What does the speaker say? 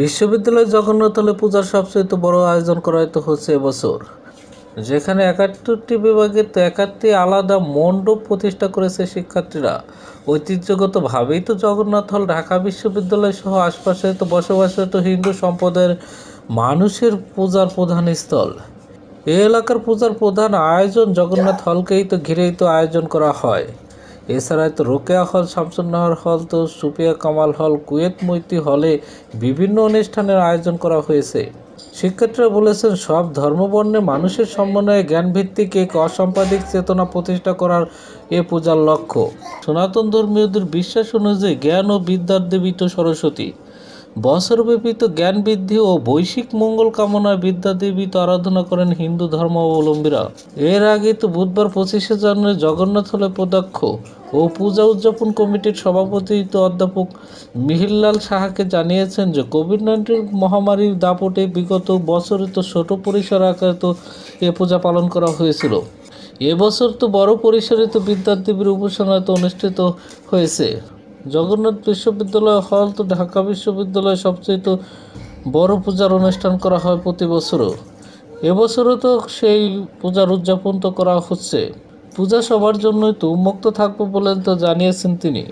বিশ্ববিদ্যালয় জগন্নাথলে পূজার সবচেয়ে বড় আয়োজন করা হচ্ছে এবছর যেখানে একাত্তরটি বিভাগে একাত্তি আলাদা মণ্ডপ প্রতিষ্ঠা করেছে শিক্ষার্থীরা ঐতিহ্যগতভাবেই তো জগন্নাথ হল ঢাকা বিশ্ববিদ্যালয় সহ আশপাশে তো বসবাসরত হিন্দু সম্প্রদায়ের মানুষের পূজার প্রধান স্থল এ এলাকার পূজার প্রধান আয়োজন জগন্নাথ হলকেই তো ঘিরেই তো আয়োজন করা হয় এছাড়া তো রোকেয়া হল শামসুন্নাহর হল তো সুপিয়া কামাল হল কুয়েত মৈতি হলে বিভিন্ন অনুষ্ঠানের আয়োজন করা হয়েছে শিক্ষার্থীরা বলেছেন সব ধর্মবর্ণের মানুষের সমন্বয়ে জ্ঞানভিত্তিক এক অসাম্পাদিক চেতনা প্রতিষ্ঠা করার এ পূজার লক্ষ্য সনাতন ধর্মীয়দের বিশ্বাস অনুযায়ী জ্ঞান ও বিদ্যার দেবী তো সরস্বতী বছরব্যাপী তো জ্ঞান বৃদ্ধি ও বৈশ্বিক মঙ্গল কামনায় বিদ্যা দেবী তো আরাধনা করেন হিন্দু ধর্মাবলম্বীরা এর আগে তো বুধবার পঁচিশে জানুয়ারি জগন্নাথ হলে প্রদক্ষ ও পূজা উদযাপন কমিটির সভাপতি তো অধ্যাপক মিহিরলাল সাহাকে জানিয়েছেন যে কোভিড নাইন্টিন মহামারীর দাপটে বিগত বছরে তো ছোট পরিসর আকারে তো এ পূজা পালন করা হয়েছিল এবছর তো বড় পরিসরে তো দেবীর উপাসনা তো অনুষ্ঠিত হয়েছে জগন্নাথ বিশ্ববিদ্যালয় হল তো ঢাকা বিশ্ববিদ্যালয়ে সবচেয়ে বড় পূজার অনুষ্ঠান করা হয় প্রতি বছরও এবছরও তো সেই পূজার উদযাপন তো করা হচ্ছে পূজা সবার জন্যই তো উন্মুক্ত থাকবে বলেন তো জানিয়েছেন তিনি